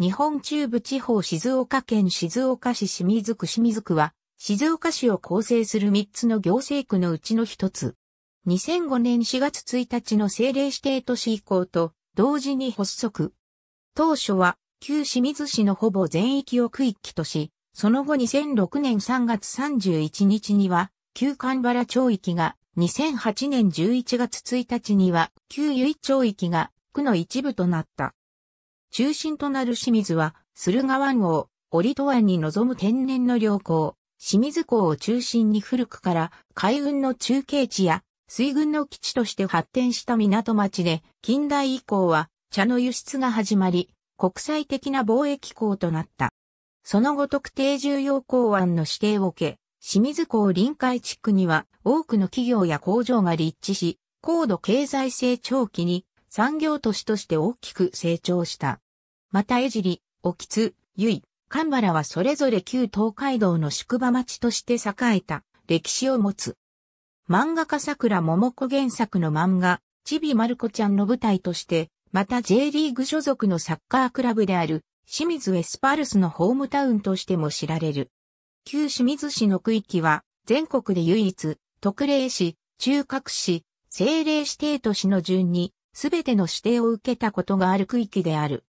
日本中部地方静岡県静岡市清水区清水区は、静岡市を構成する3つの行政区のうちの1つ。2005年4月1日の政令指定都市移行と同時に発足。当初は旧清水市のほぼ全域を区域とし、その後2006年3月31日には旧神原町域が、2008年11月1日には旧由井町域が区の一部となった。中心となる清水は、駿河湾を折戸湾に臨む天然の良港、清水港を中心に古くから海運の中継地や水軍の基地として発展した港町で、近代以降は茶の輸出が始まり、国際的な貿易港となった。その後特定重要港湾の指定を受け、清水港臨海地区には多くの企業や工場が立地し、高度経済成長期に産業都市として大きく成長した。また江尻、沖津、由井、神原はそれぞれ旧東海道の宿場町として栄えた歴史を持つ。漫画家桜桃子原作の漫画、ちびまる子ちゃんの舞台として、また J リーグ所属のサッカークラブである清水エスパルスのホームタウンとしても知られる。旧清水市の区域は全国で唯一、特例市、中核市、政令指定都市の順に、すべての指定を受けたことがある区域である。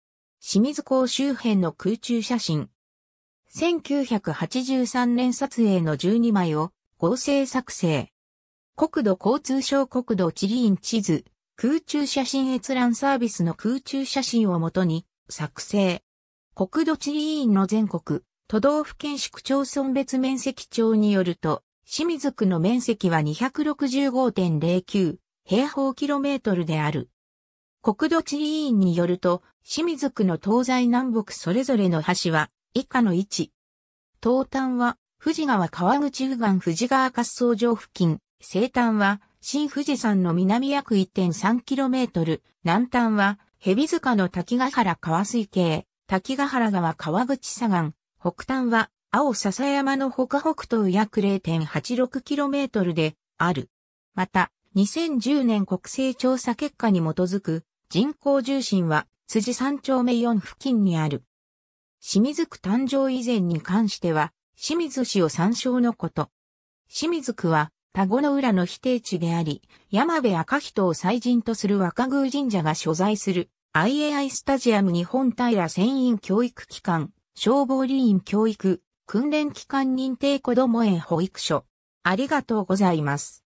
清水港周辺の空中写真。1983年撮影の12枚を合成作成。国土交通省国土地理院地図、空中写真閲覧サービスの空中写真をもとに作成。国土地理院の全国、都道府県市区町村別面積帳によると、清水区の面積は265.09平方キロメートルである。国土地理院によると、清水区の東西南北それぞれの橋は以下の位置。東端は富士川川口右岸富士川滑走場付近、西端は新富士山の南約 1.3km、南端は蛇塚の滝ヶ原川水系、滝ヶ原川川口左岸、北端は青笹山の北北東約 0.86km である。また、2010年国勢調査結果に基づく人工重心は辻三丁目4付近にある。清水区誕生以前に関しては、清水市を参照のこと。清水区は、田子の浦の否定地であり、山部赤人を祭神とする若宮神社が所在する IAI スタジアム日本平船員教育機関、消防理員教育、訓練機関認定子ども園保育所。ありがとうございます。